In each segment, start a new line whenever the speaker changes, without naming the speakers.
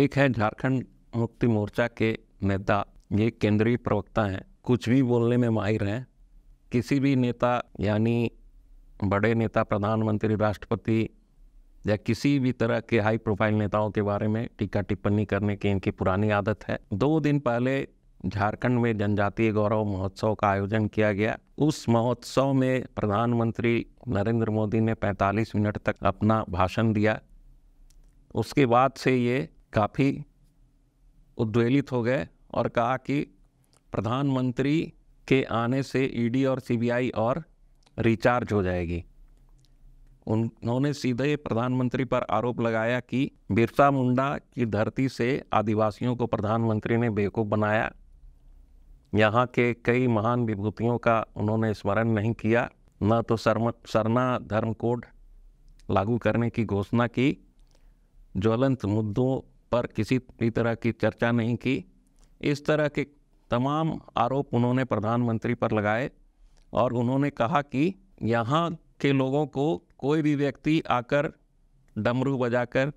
एक है झारखंड मुक्ति मोर्चा के नेता ये केंद्रीय प्रवक्ता हैं कुछ भी बोलने में माहिर हैं किसी भी नेता यानी बड़े नेता प्रधानमंत्री राष्ट्रपति या किसी भी तरह के हाई प्रोफाइल नेताओं के बारे में टीका टिप्पणी करने की इनकी पुरानी आदत है दो दिन पहले झारखंड में जनजातीय गौरव महोत्सव का आयोजन किया गया उस महोत्सव में प्रधानमंत्री नरेंद्र मोदी ने 45 मिनट तक अपना भाषण दिया उसके बाद से ये काफ़ी उद्वेलित हो गए और कहा कि प्रधानमंत्री के आने से ईडी और सीबीआई और रिचार्ज हो जाएगी उन्होंने सीधे प्रधानमंत्री पर आरोप लगाया कि बिरसा मुंडा की धरती से आदिवासियों को प्रधानमंत्री ने बेवकूफ़ बनाया यहाँ के कई महान विभूतियों का उन्होंने स्मरण नहीं किया न तो सरम सरना धर्म कोड लागू करने की घोषणा की ज्वलंत मुद्दों पर किसी भी तरह की चर्चा नहीं की इस तरह के तमाम आरोप उन्होंने प्रधानमंत्री पर लगाए और उन्होंने कहा कि यहाँ के लोगों को कोई भी व्यक्ति आकर डमरू बजाकर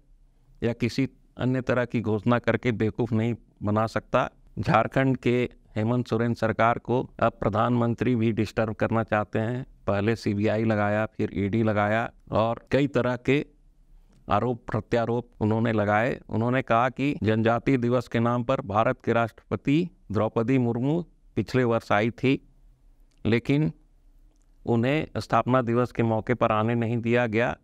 या किसी अन्य तरह की घोषणा करके बेवकूफ़ नहीं बना सकता झारखंड के हेमंत सोरेन सरकार को अब प्रधानमंत्री भी डिस्टर्ब करना चाहते हैं पहले सीबीआई लगाया फिर ईडी लगाया और कई तरह के आरोप प्रत्यारोप उन्होंने लगाए उन्होंने कहा कि जनजाति दिवस के नाम पर भारत के राष्ट्रपति द्रौपदी मुर्मू पिछले वर्ष आई थी लेकिन उन्हें स्थापना दिवस के मौके पर आने नहीं दिया गया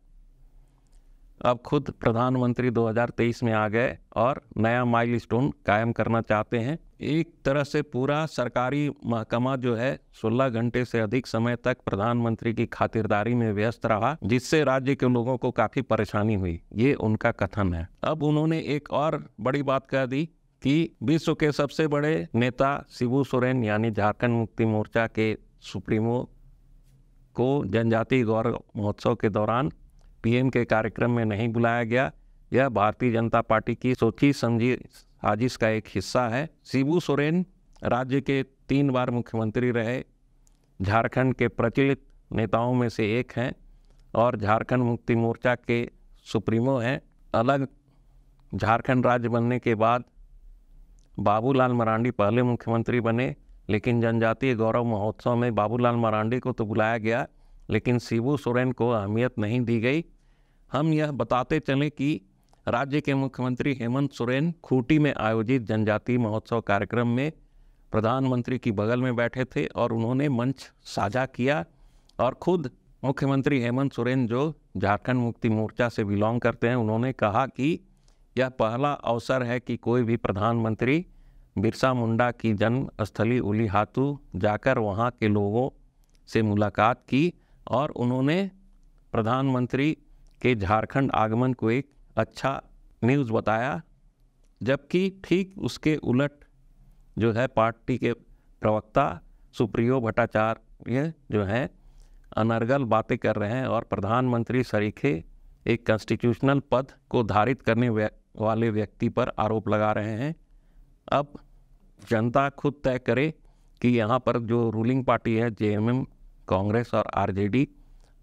अब खुद प्रधानमंत्री 2023 में आ गए और नया माइलस्टोन कायम करना चाहते हैं एक तरह से पूरा सरकारी महकमा जो है 16 घंटे से अधिक समय तक प्रधानमंत्री की खातिरदारी में व्यस्त रहा जिससे राज्य के लोगों को काफ़ी परेशानी हुई ये उनका कथन है अब उन्होंने एक और बड़ी बात कह दी कि विश्व के सबसे बड़े नेता शिबू सोरेन यानी झारखंड मुक्ति मोर्चा के सुप्रीमो को जनजातीय गौरव महोत्सव के दौरान पीएम के कार्यक्रम में नहीं बुलाया गया यह भारतीय जनता पार्टी की सोची समझी साजिश का एक हिस्सा है शिबू सोरेन राज्य के तीन बार मुख्यमंत्री रहे झारखंड के प्रचलित नेताओं में से एक हैं और झारखंड मुक्ति मोर्चा के सुप्रीमो हैं अलग झारखंड राज्य बनने के बाद बाबूलाल मरांडी पहले मुख्यमंत्री बने लेकिन जनजातीय गौरव महोत्सव में बाबूलाल मरांडी को तो बुलाया गया लेकिन शिबू सोरेन को अहमियत नहीं दी गई हम यह बताते चले कि राज्य के मुख्यमंत्री हेमंत सोरेन खूंटी में आयोजित जनजातीय महोत्सव कार्यक्रम में प्रधानमंत्री की बगल में बैठे थे और उन्होंने मंच साझा किया और खुद मुख्यमंत्री हेमंत सोरेन जो झारखंड मुक्ति मोर्चा से बिलोंग करते हैं उन्होंने कहा कि यह पहला अवसर है कि कोई भी प्रधानमंत्री बिरसा मुंडा की जन्मस्थली उलीहातू जाकर वहाँ के लोगों से मुलाकात की और उन्होंने प्रधानमंत्री के झारखंड आगमन को एक अच्छा न्यूज़ बताया जबकि ठीक उसके उलट जो है पार्टी के प्रवक्ता सुप्रियो भट्टाचार्य जो हैं अनर्गल बातें कर रहे हैं और प्रधानमंत्री सरीखे एक कॉन्स्टिट्यूशनल पद को धारित करने वाले व्यक्ति पर आरोप लगा रहे हैं अब जनता खुद तय करे कि यहाँ पर जो रूलिंग पार्टी है जेएमएम कांग्रेस और आरजेडी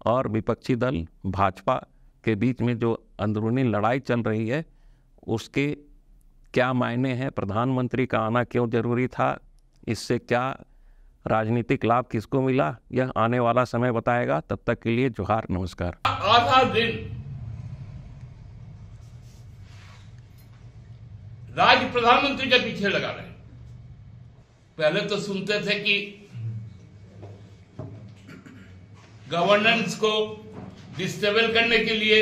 और विपक्षी दल भाजपा के बीच में जो अंदरूनी लड़ाई चल रही है उसके क्या मायने हैं प्रधानमंत्री का आना क्यों जरूरी था इससे क्या राजनीतिक लाभ किसको मिला यह आने वाला समय बताएगा तब तक के लिए जोहार नमस्कार
आधा दिन राज प्रधानमंत्री के पीछे लगा रहे पहले तो सुनते थे कि गवर्नेंस को डिस्टेबल करने के लिए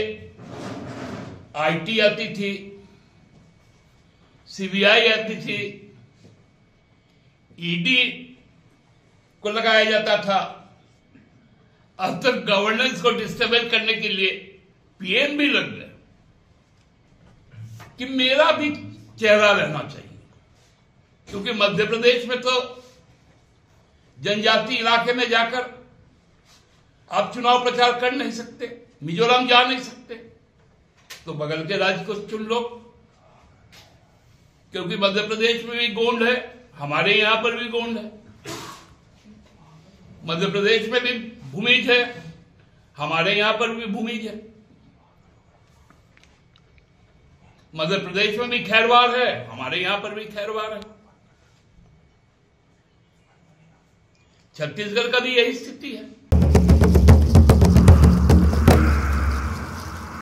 आईटी आती थी सीबीआई आती थी ईडी को लगाया जाता था अब तक गवर्नेंस को डिस्टेबल करने के लिए पीएम भी लग गए कि मेरा भी चेहरा रहना चाहिए क्योंकि मध्य प्रदेश में तो जनजाति इलाके में जाकर आप चुनाव प्रचार कर नहीं सकते मिजोरम जा नहीं सकते तो बगल के राज्य को चुन लो क्योंकि मध्य प्रदेश में भी गोंड है हमारे यहां पर भी गोंड है मध्य प्रदेश में भी भूमिज है हमारे यहां पर भी भूमिज है मध्य प्रदेश में भी खैरवार है हमारे यहां पर भी खैरवार है छत्तीसगढ़ का भी यही स्थिति है